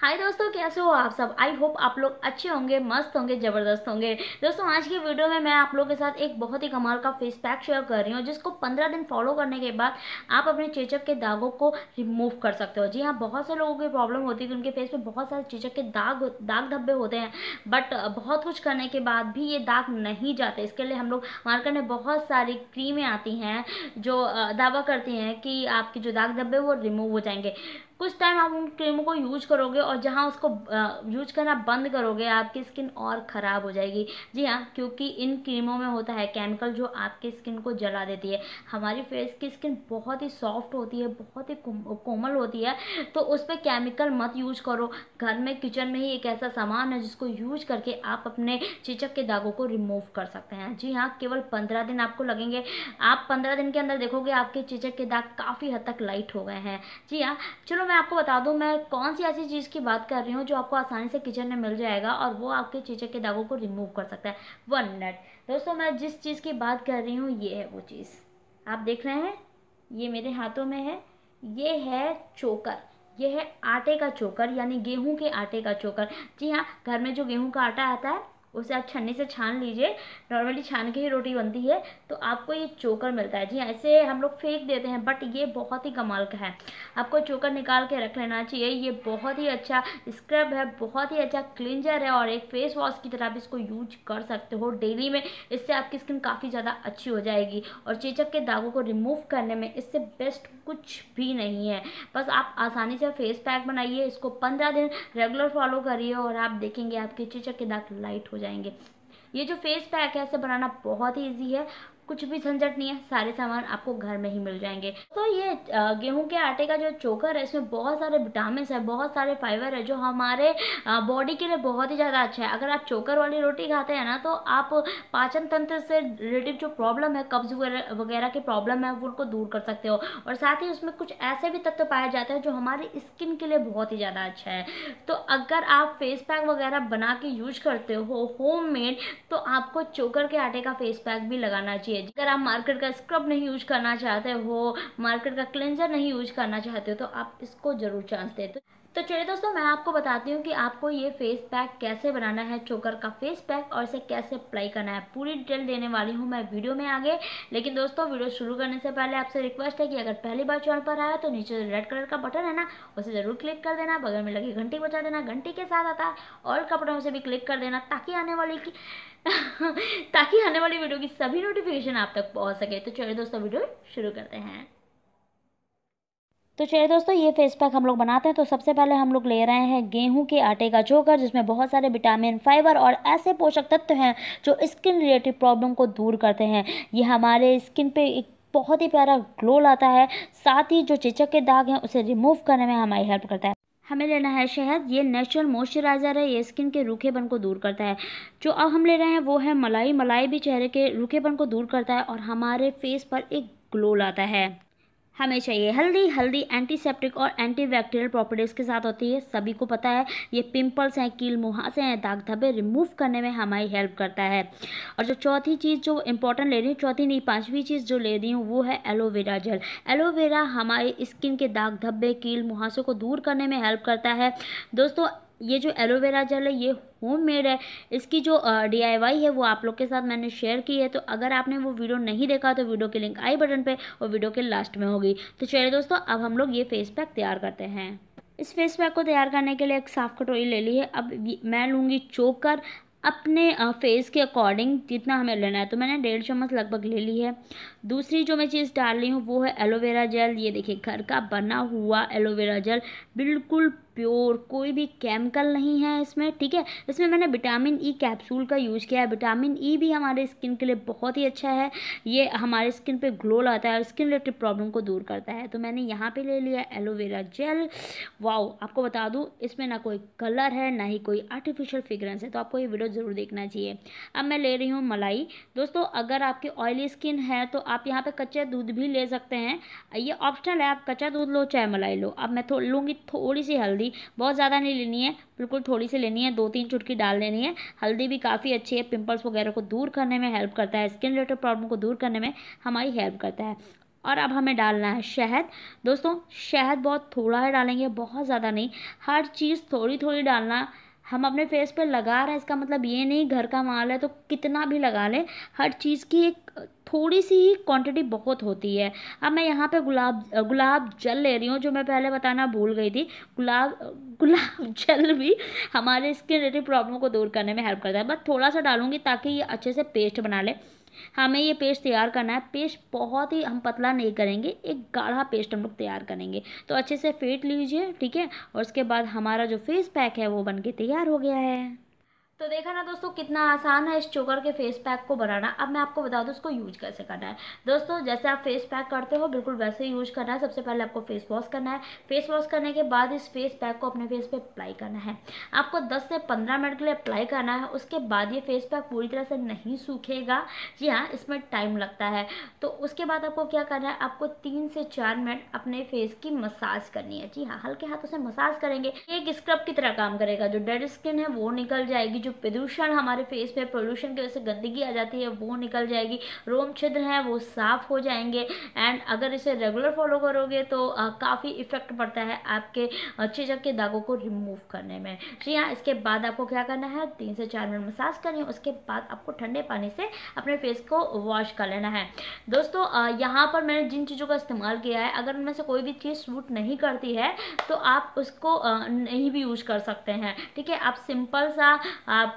हाय दोस्तों कैसे हो आप सब आई होप आप लोग अच्छे होंगे मस्त होंगे ज़बरदस्त होंगे दोस्तों आज की वीडियो में मैं आप लोगों के साथ एक बहुत ही कमाल का फेस पैक शेयर कर रही हूँ जिसको 15 दिन फॉलो करने के बाद आप अपने चेचक के दागों को रिमूव कर सकते हो जी हाँ बहुत से लोगों की प्रॉब्लम होती है कि उनके फेस में बहुत सारे चेचक के दाग दाग धब्बे होते हैं बट बहुत कुछ करने के बाद भी ये दाग नहीं जाते इसके लिए हम लोग मार्केट में बहुत सारी क्रीमें आती हैं जो दावा करती हैं कि आपके जो दाग धब्बे वो रिमूव हो जाएंगे कुछ टाइम आप उन क्रीमों को यूज करोगे और जहाँ उसको यूज करना बंद करोगे आपकी स्किन और ख़राब हो जाएगी जी हाँ क्योंकि इन क्रीमों में होता है केमिकल जो आपकी स्किन को जला देती है हमारी फेस की स्किन बहुत ही सॉफ्ट होती है बहुत ही कोमल होती है तो उस पर केमिकल मत यूज करो घर में किचन में ही एक ऐसा सामान है जिसको यूज करके आप अपने चिचक के दागों को रिमूव कर सकते हैं जी हाँ केवल पंद्रह दिन आपको लगेंगे आप पंद्रह दिन के अंदर देखोगे आपके चिचक के दाग काफ़ी हद तक लाइट हो गए हैं जी हाँ चलो में मैं आपको बता दूं मैं कौन सी ऐसी चीज़ की बात कर रही हूँ जो आपको आसानी से किचन में मिल जाएगा और वो आपके चीचक के दागों को रिमूव कर सकता है वन मिनट दोस्तों मैं जिस चीज़ की बात कर रही हूँ ये है वो चीज़ आप देख रहे हैं ये मेरे हाथों में है ये है चोकर यह है आटे का चोकर यानी गेहूं के आटे का चोकर जी हाँ घर में जो गेहूं का आटा आता है उसे आप छन्नी से छान लीजिए नॉर्मली छान के ही रोटी बनती है तो आपको ये चोकर मिलता है जी ऐसे हाँ, हम लोग फेंक देते हैं बट ये बहुत ही कमाल का है आपको चोकर निकाल के रख लेना चाहिए ये बहुत ही अच्छा स्क्रब है बहुत ही अच्छा क्लिंजर है और एक फेस वॉश की तरह आप इसको यूज कर सकते हो डेली में इससे आपकी स्किन काफ़ी ज़्यादा अच्छी हो जाएगी और चेचक के दागों को रिमूव करने में इससे बेस्ट कुछ भी नहीं है बस आप आसानी से फेस पैक बनाइए इसको पंद्रह दिन रेगुलर फॉलो करिए और आप देखेंगे आपके चेचक के दाग लाइट हो जाए जाएंगे ये जो फेस पैक है इसे बनाना बहुत ही ईजी है कुछ भी झंझट नहीं है सारे सामान आपको घर में ही मिल जाएंगे तो ये गेहूँ के आटे का जो चोकर है इसमें बहुत सारे विटामिन है बहुत सारे फाइबर है जो हमारे बॉडी के लिए बहुत ही ज़्यादा अच्छा है अगर आप चोकर वाली रोटी खाते हैं ना तो आप पाचन तंत्र से रिलेटेड जो प्रॉब्लम है कब्ज वगैरह की प्रॉब्लम है उनको दूर कर सकते हो और साथ ही उसमें कुछ ऐसे भी तत्व पाए जाते हैं जो हमारी स्किन के लिए बहुत ही ज़्यादा अच्छा है तो अगर आप फेस पैक वगैरह बना के यूज करते हो होम तो आपको चोकर के आटे का फेस पैक भी लगाना चाहिए है अगर आप मार्केट का स्क्रब नहीं यूज करना चाहते हो मार्केट का क्लेंजर नहीं यूज करना चाहते हो तो आप इसको ज़रूर चांस देते तो चलिए दोस्तों मैं आपको बताती हूँ कि आपको ये फेस पैक कैसे बनाना है चोकर का फेस पैक और इसे कैसे अप्लाई करना है पूरी डिटेल देने वाली हूँ मैं वीडियो में आगे लेकिन दोस्तों वीडियो शुरू करने से पहले आपसे रिक्वेस्ट है कि अगर पहली बार चैनल पर आया तो नीचे रेड कलर का बटन है ना उसे ज़रूर क्लिक कर देना बगल में लगी घंटी बचा देना घंटी के साथ आता है और कपड़ों से भी क्लिक कर देना ताकि आने वाली की ताकि आने वाली वीडियो की सभी नोटिफिकेशन आप तक पहुँच सके तो चलिए दोस्तों वीडियो शुरू करते हैं तो चलिए दोस्तों ये फेस पैक हम लोग बनाते हैं तो सबसे पहले हम लोग ले रहे हैं गेहूं के आटे का चोकर जिसमें बहुत सारे विटामिन फाइबर और ऐसे पोषक तत्व हैं जो स्किन रिलेटेड प्रॉब्लम को दूर करते हैं ये हमारे स्किन पे एक बहुत ही प्यारा ग्लो लाता है साथ ही जो चिचक के दाग हैं उसे रिमूव करने में हमारी हेल्प करता है हमें लेना है शहद ये नेचुरल मॉइस्चराइज़र है ये स्किन के रूखेपन को दूर करता है जो अब हम ले रहे हैं वो है मलाई मलाई भी चेहरे के रूखेपन को दूर करता है और हमारे फेस पर एक ग्लो लाता है हमेशा ये हेल्दी हेल्दी एंटीसेप्टिक और एंटीबैक्टीरियल प्रॉपर्टीज़ के साथ होती है सभी को पता है ये पिंपल्स हैं कील मुहासे हैं दाग धब्बे रिमूव करने में हमारी हेल्प करता है और जो चौथी चीज़ जो इंपॉर्टेंट ले रही हूँ चौथी नहीं पाँचवीं चीज़ जो ले रही हूँ वो है एलोवेरा जेल एलोवेरा हमारे स्किन के दाग धब्बे कील मुहासों को दूर करने में हेल्प करता है दोस्तों ये जो एलोवेरा जेल है ये होम मेड है इसकी जो डी आई वाई है वो आप लोग के साथ मैंने शेयर की है तो अगर आपने वो वीडियो नहीं देखा तो वीडियो के लिंक आई बटन पे और वीडियो के लास्ट में होगी तो चलिए दोस्तों अब हम लोग ये फेस पैक तैयार करते हैं इस फेस पैक को तैयार करने के लिए एक साफ़ कटोरी ले ली है अब मैं लूँगी चोकर अपने फेस के अकॉर्डिंग जितना हमें लेना है तो मैंने डेढ़ चम्मच लगभग ले ली है दूसरी जो मैं चीज़ डाल रही हूँ वो है एलोवेरा जेल ये देखिए घर का बना हुआ एलोवेरा जेल बिल्कुल प्योर कोई भी केमिकल नहीं है इसमें ठीक है इसमें मैंने विटामिन ई e कैप्सूल का यूज़ किया है विटामिन ई e भी हमारे स्किन के लिए बहुत ही अच्छा है ये हमारे स्किन पे ग्लो लाता है और स्किन रिलेटेड प्रॉब्लम को दूर करता है तो मैंने यहाँ पे ले लिया एलोवेरा जेल वाओ आपको बता दूँ इसमें ना कोई कलर है ना ही कोई आर्टिफिशियल फ्रेग्रेंस है तो आपको ये वीडियो ज़रूर देखना चाहिए अब मैं ले रही हूँ मलाई दोस्तों अगर आपकी ऑयली स्किन है तो आप यहाँ पर कच्चा दूध भी ले सकते हैं ये ऑप्शनल है आप कच्चा दूध लो चाहे मलाई लो अब मैं थो लूँगी थोड़ी सी हल्दी हल्दी बहुत ज़्यादा नहीं लेनी है बिल्कुल थोड़ी सी लेनी है दो तीन चुटकी डाल लेनी है हल्दी भी काफ़ी अच्छी है पिंपल्स वगैरह को दूर करने में हेल्प करता है स्किन रिलेटेड प्रॉब्लम को दूर करने में हमारी हेल्प करता है और अब हमें डालना है शहद दोस्तों शहद बहुत थोड़ा ही डालेंगे बहुत ज़्यादा नहीं हर चीज़ थोड़ी थोड़ी डालना हम अपने फेस पे लगा रहे हैं इसका मतलब ये नहीं घर का माल है तो कितना भी लगा लें हर चीज़ की एक थोड़ी सी ही क्वांटिटी बहुत होती है अब मैं यहाँ पे गुलाब गुलाब जल ले रही हूँ जो मैं पहले बताना भूल गई थी गुलाब गुलाब जल भी हमारे स्किन रिलेटेड प्रॉब्लम को दूर करने में हेल्प करता है बस थोड़ा सा डालूँगी ताकि ये अच्छे से पेस्ट बना लें हमें ये पेस्ट तैयार करना है पेस्ट बहुत ही हम पतला नहीं करेंगे एक गाढ़ा पेस्ट हम लोग तैयार करेंगे तो अच्छे से फेंट लीजिए ठीक है और उसके बाद हमारा जो फेस पैक है वो बन के तैयार हो गया है तो देखा ना दोस्तों कितना आसान है इस चोकर के फेस पैक को बनाना अब मैं आपको बता दूँ इसको यूज कैसे करना है दोस्तों जैसे आप फेस पैक करते हो बिल्कुल वैसे ही यूज करना है सबसे पहले आपको फेस वॉश करना है फेस वॉश करने के बाद इस फेस पैक को अपने फेस पे अप्लाई करना है आपको 10 से 15 मिनट के लिए अप्लाई करना है उसके बाद ये फेस पैक पूरी तरह से नहीं सूखेगा जी हाँ इसमें टाइम लगता है तो उसके बाद आपको क्या करना है आपको तीन से चार मिनट अपने फेस की मसाज करनी है जी हाँ हल्के हाथों से मसाज करेंगे एक स्क्रब की तरह काम करेगा जो डेड स्किन है वो निकल जाएगी जो प्रदूषण हमारे फेस पे प्रदूषण की वजह से गंदगी आ जाती है वो निकल जाएगी रोम छिद्र हैं वो साफ़ हो जाएंगे एंड अगर इसे रेगुलर फॉलो करोगे तो काफ़ी इफेक्ट पड़ता है आपके जग के दागों को रिमूव करने में जी हाँ इसके बाद आपको क्या करना है तीन से चार मिनट मसाज करनी है उसके बाद आपको ठंडे पानी से अपने फेस को वॉश कर लेना है दोस्तों यहाँ पर मैंने जिन चीज़ों का इस्तेमाल किया है अगर उनमें से कोई भी चीज़ सूट नहीं करती है तो आप उसको नहीं भी यूज कर सकते हैं ठीक है आप सिंपल सा आप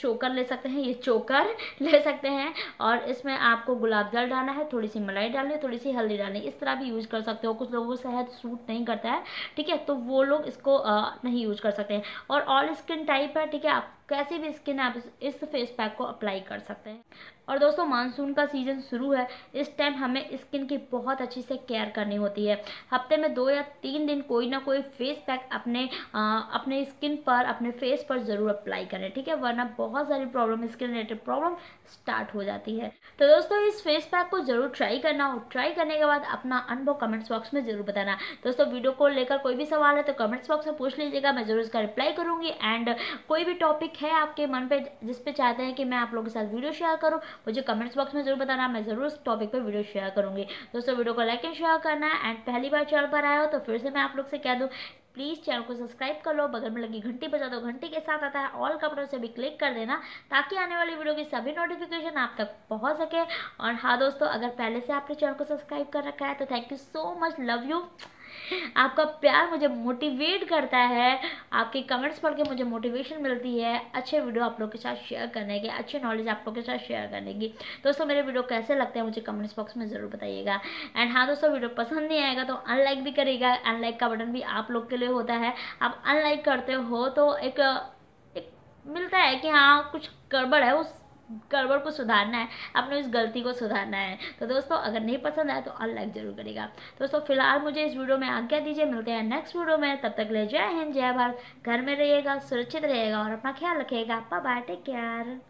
चोकर ले सकते हैं ये चोकर ले सकते हैं और इसमें आपको गुलाब जल डालना है थोड़ी सी मलाई डालनी है थोड़ी सी हल्दी डालनी है इस तरह भी यूज कर सकते हो कुछ लोगों को शहद सूट नहीं करता है ठीक है तो वो लोग इसको नहीं यूज कर सकते हैं और ऑल स्किन टाइप है ठीक है आप कैसे भी स्किन आप इस फेस पैक को अप्लाई कर सकते हैं और दोस्तों मानसून का सीज़न शुरू है इस टाइम हमें स्किन की बहुत अच्छी से केयर करनी होती है हफ्ते में दो या तीन दिन कोई ना कोई फेस पैक अपने आ, अपने स्किन पर अपने फेस पर ज़रूर अप्लाई करें ठीक है वरना बहुत सारी problem skin related problem start हो जाती है तो दोस्तों इस फेस पैक को ज़रूर ट्राई करना हो ट्राई करने के बाद अपना अनुभव कमेंट्स बॉक्स में ज़रूर बताना दोस्तों वीडियो को लेकर कोई भी सवाल है तो कमेंट्स बॉक्स में पूछ लीजिएगा मैं ज़रूर इसका रिप्लाई करूँगी एंड कोई भी टॉपिक है आपके मन पे जिस पे चाहते हैं कि मैं आप लोगों के साथ वीडियो शेयर करूँ मुझे कमेंट्स बॉक्स में जरूर बताना मैं ज़रूर उस टॉपिक पे वीडियो शेयर करूँगी दोस्तों वीडियो को लाइक एंड शेयर करना एंड पहली बार चैनल पर आया हो तो फिर से मैं आप लोग से कह दूँ प्लीज़ चैनल को सब्सक्राइब कर लो बगल में लगी घंटी बजा दो घंटी के साथ आता है ऑल कपड़ों से भी क्लिक कर देना ताकि आने वाली वीडियो की सभी नोटिफिकेशन आप तक पहुंच सके और हाँ दोस्तों अगर पहले से आपने चैनल को सब्सक्राइब कर रखा है तो thank you so much love you आपका प्यार मुझे मोटिवेट करता है आपके कमेंट्स पढ़ के मुझे मोटिवेशन मिलती है अच्छे वीडियो आप लोग के साथ शेयर करने के अच्छे नॉलेज आप लोग के साथ शेयर करने की दोस्तों मेरे वीडियो कैसे लगते हैं मुझे कमेंट्स बॉक्स में ज़रूर बताइएगा एंड हाँ दोस्तों वीडियो पसंद नहीं आएगा तो अनलाइक भी करेगा अनलाइक का बटन भी आप लोग के लिए होता है आप अनलाइक करते हो तो एक, एक मिलता है कि हाँ कुछ गड़बड़ है उस गड़बड़ को सुधारना है अपने इस गलती को सुधारना है तो दोस्तों अगर नहीं पसंद आए तो अनलाइक जरूर करेगा दोस्तों फिलहाल मुझे इस वीडियो में आज्ञा दीजिए मिलते हैं नेक्स्ट वीडियो में तब तक ले जय हिंद जय भारत घर में रहिएगा सुरक्षित रहिएगा और अपना ख्याल रखिएगा बाय टेक केयर